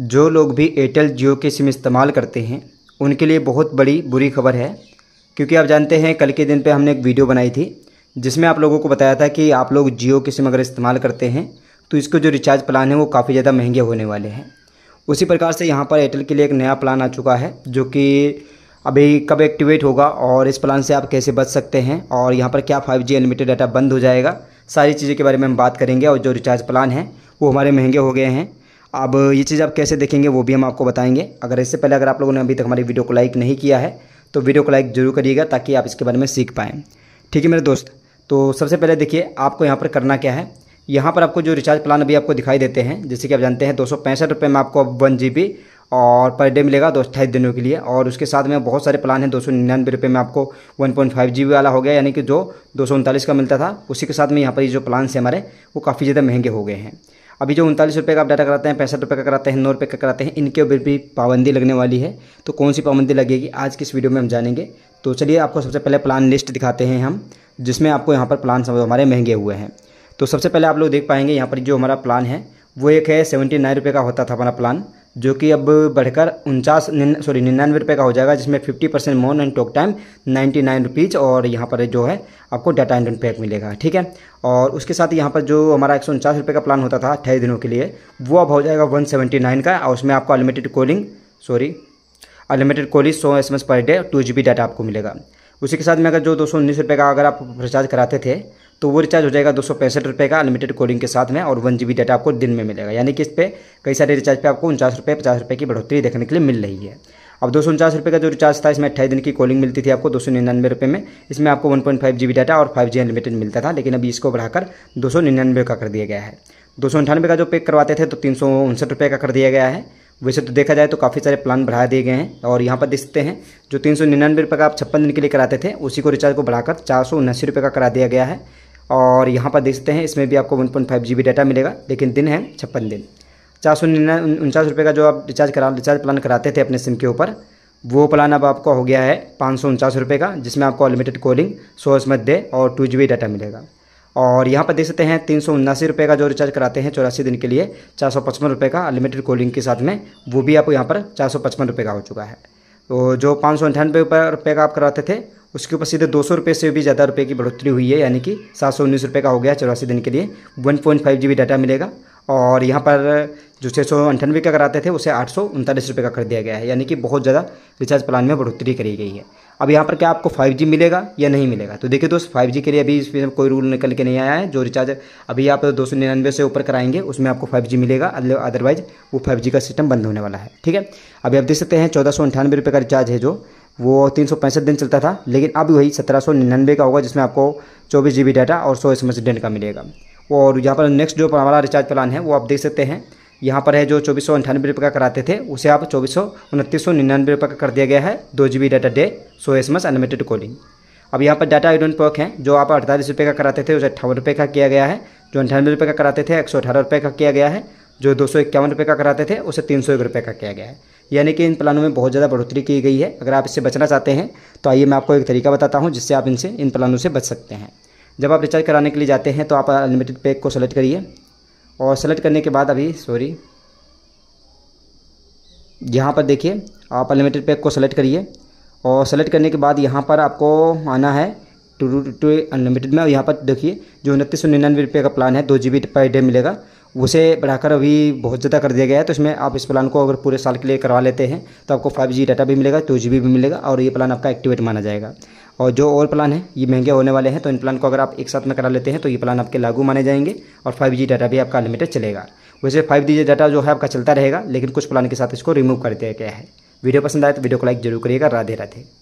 जो लोग भी एयरटेल जियो की सिम इस्तेमाल करते हैं उनके लिए बहुत बड़ी बुरी खबर है क्योंकि आप जानते हैं कल के दिन पे हमने एक वीडियो बनाई थी जिसमें आप लोगों को बताया था कि आप लोग जियो की सिम अगर इस्तेमाल करते हैं तो इसके जो रिचार्ज प्लान है वो काफ़ी ज़्यादा महंगे होने वाले हैं उसी प्रकार से यहाँ पर एयरटेल के लिए एक नया प्लान आ चुका है जो कि अभी कब एक्टिवेट होगा और इस प्लान से आप कैसे बच सकते हैं और यहाँ पर क्या फाइव अनलिमिटेड डाटा बंद हो जाएगा सारी चीज़ों के बारे में हम बात करेंगे और जो रिचार्ज प्लान है वो हमारे महंगे हो गए हैं अब ये चीज़ आप कैसे देखेंगे वो भी हम आपको बताएंगे अगर इससे पहले अगर आप लोगों ने अभी तक हमारी वीडियो को लाइक नहीं किया है तो वीडियो को लाइक जरूर करिएगा ताकि आप इसके बारे में सीख पाएँ ठीक है मेरे दोस्त तो सबसे पहले देखिए आपको यहाँ पर करना क्या है यहाँ पर आपको जो रिचार्ज प्लान अभी आपको दिखाई देते हैं जैसे कि आप जानते हैं दो रुपये में आपको अब वन जी और पर डे मिलेगा दो अट्ठाईस दिनों के लिए और उसके साथ में बहुत सारे प्लान हैं दो सौ निन्यानवे रुपये में आपको वन पॉइंट फाइव जी वाला हो गया यानी कि जो दो सौ उनतालीस का मिलता था उसी के साथ में यहाँ पर ये जो प्लान्स हैं हमारे वो काफ़ी ज़्यादा महंगे हो गए हैं अभी जो उनतालीस रुपये का आप डाटा कराते हैं पैंसठ रुपये का कराते हैं नौ रुपये का कराते हैं इनके ऊपर भी पाबंदी लगने वाली है तो कौन सी पाबंदी लगेगी आज की इस वीडियो में हम जानेंगे तो चलिए आपको सबसे पहले प्लान लिस्ट दिखाते हैं हम जिसमें आपको यहाँ पर प्लान सब हमारे महंगे हुए हैं तो सबसे पहले आप लोग देख पाएंगे यहाँ पर जो हमारा प्लान है वो एक है सेवेंटी नाइन रुपये का होता था हमारा प्लान जो कि अब बढ़कर उनचास सॉरी निन्यानवे रुपये का हो जाएगा जिसमें फिफ्टी परसेंट मोन and talk time ninety nine rupees और यहाँ पर जो है आपको डाटा एंड पैक मिलेगा ठीक है और उसके साथ यहाँ पर जो हमारा एक सौ उनचास रुपये का प्लान होता था अट्ठाईस दिनों के लिए वो अब हो जाएगा वन सेवेंटी नाइन का और उसमें आपको unlimited calling sorry unlimited calling सौ S M S per day two G data आपको मिलेगा उसी के साथ में अगर जो दो सौ उन्नीस रुपये का अगर आप रिचार्ज कराते थे तो वो रिचार्ज हो जाएगा दो सौ पैंसठ रुपये का अनलिमिटेड कॉलिंग के साथ में और वन जी बी डाटा आपको दिन में मिलेगा यानी कि इस पर कई सारे रिचार्ज पे आपको उनचास रुपये पचास रुपये की बढ़ोतरी देखने के लिए मिल रही है अब दो सौ उनचास रुपये का जो रिचार्ज था इसमें अट्ठाईस दिन की कॉलिंग मिलती थी आपको दो सौ निन्यानवे रुपये में इसमें आपको one point five G data और फाइव जी अनलिमिटेड मिलता था लेकिन अभी इसको बढ़ाकर दो सौ निन्यानवे का कर दिया गया है दो सौ का जो पैक करवाते थे तो तीन सौ उनसठ रुपये का कर दिया गया है वैसे तो देखा जाए तो काफ़ी सारे प्लान बढ़ा दिए गए हैं और यहाँ पर देख सकते हैं जो तीन सौ निन्यानवे रुपये का आप छप्पन दिन के लिए कराते थे उसी को रिचार्ज को बढ़ाकर चार सौ उन्नासी रुपये का करा दिया गया है और यहाँ पर देख सकते हैं इसमें भी आपको one point five G B data मिलेगा लेकिन दिन है छप्पन दिन चार सौ उनचास रुपये का जो आप रिचार्ज करा रिचार्ज प्लान कराते थे अपने सिम के ऊपर वो प्लान अब आपका हो गया है पाँच सौ उनचास रुपये का जिसमें आपको अनलिमिटेड कॉलिंग सौ एस मध्य और टू जी बी डाटा मिलेगा और यहाँ पर देख सकते हैं तीन सौ उन्नासी रुपये का जो रिचार्ज कराते हैं चौरासी दिन के लिए चार सौ पचपन रुपये का अनलिमिटेड कॉलिंग के साथ में वो भी आपको यहाँ पर चार सौ पचपन रुपये का हो चुका है तो जो पाँच सौ अंठानवे रुपये का आप कराते थे उसके ऊपर सीधे दो सौ रुपये से भी ज़्यादा रुपये की बढ़ोतरी हुई है यानी कि सात सौ उन्नीस रुपये का हो गया चौरासी दिन के लिए one point five G B data मिलेगा और यहाँ पर जो छः सौ अंठानवे का कराते थे उसे आठ सौ उनतालीस रुपये का कर दिया गया है यानी कि बहुत ज़्यादा रिचार्ज प्लान में बढ़ोतरी करी गई है अब यहाँ पर क्या आपको फाइव जी मिलेगा या नहीं मिलेगा तो देखिए दोस्त फाइव जी के लिए अभी इसमें कोई रूल निकल के नहीं आया है जो रिचार्ज अभी आप दो सौ निन्यानवे से ऊपर कराएंगे उसमें आपको फाइव जी मिलेगा अदरवाइज वो फाइव जी का सिस्टम बंद होने वाला है ठीक है अभी आप देख सकते हैं चौदह सौ अंठानवे रुपये का रिचार्ज है जो वो तीन सौ पैंसठ दिन चलता था लेकिन अब वही सत्रह सौ निन्यानवे का होगा जिसमें आपको चौबीस जी बी डाटा और सौ एस एम एस डेट का मिलेगा और यहाँ पर नेक्स्ट जो हमारा रिचार्ज प्लान है वो आप देख सकते हैं यहाँ पर है जो चौबीस सौ अंठानवे रुपये का कराते थे उसे आप चौबीस सौ उनतीस सौ निन्यानवे रुपये का कर दिया गया है दो जी बी डाटा डे सो एस अनलिमिटेड कॉलिंग अब यहाँ पर डाटा आयोडन पॉक है जो आप अड़तालीस रुपये का कराते थे उसे अट्ठावन रुपये का किया गया है जो अंठानवे रुपये का कराते थे एक सौ अठारह रुपये का किया गया है जो दो सौ इक्यावन रुपये का कराते थे उसे तीन सौ एक रुपये का किया गया है यानी कि इन प्लानों में बहुत ज़्यादा बढ़ोतरी की गई है अगर आप इससे बचना चाहते हैं तो आइए मैं आपको एक तरीका बताता हूँ जिससे आप इनसे इन प्लानों से बच सकते हैं जब आप रिचार्ज कराने के लिए जाते हैं तो आप अनलिमिटेड पैक को सेलेक्ट करिए और सेलेक्ट करने के बाद अभी सॉरी यहाँ पर देखिए आप अनलिमिटेड पैक को सेलेक्ट करिए और सेलेक्ट करने के बाद यहाँ पर आपको आना है टू टू अनलिमिटेड में और यहाँ पर देखिए जो उनतीस सौ निन्यानवे रुपये का प्लान है दो जी बी पर डे मिलेगा उसे बढ़ाकर अभी बहुत ज़्यादा कर दिया गया है तो इसमें आप इस प्लान को अगर पूरे साल के लिए करवा लेते हैं तो आपको फाइव जी डाटा भी मिलेगा टू जी बी भी मिलेगा और ये प्लान आपका एक्टिवेट माना जाएगा और जो और प्लान है ये महंगे होने वाले हैं तो इन प्लान को अगर आप एक साथ में करा लेते हैं तो ये प्लान आपके लागू माने जाएंगे और फाइव जी डाटा भी आपका अनलिमिटेड चलेगा वैसे फाइव जी डाटा जो है आपका चलता रहेगा लेकिन कुछ प्लान के साथ इसको रिमूव कर दिया गया है वीडियो पसंद आए तो वीडियो को लाइक जरूर करिएगा राधे राधे